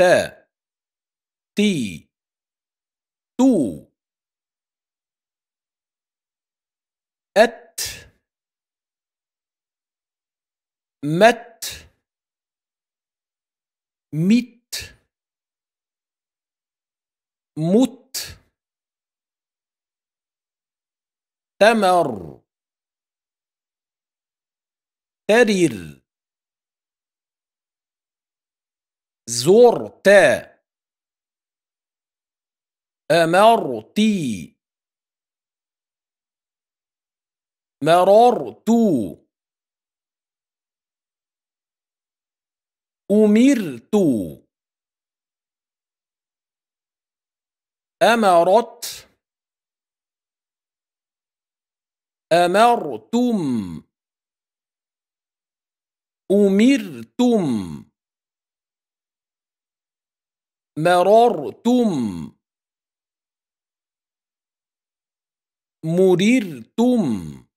ت تي تو أت مت مت مت تمر ترر زرت أمرت مررت أمرت أمرت أمرتم أمرتم مررتم مررتم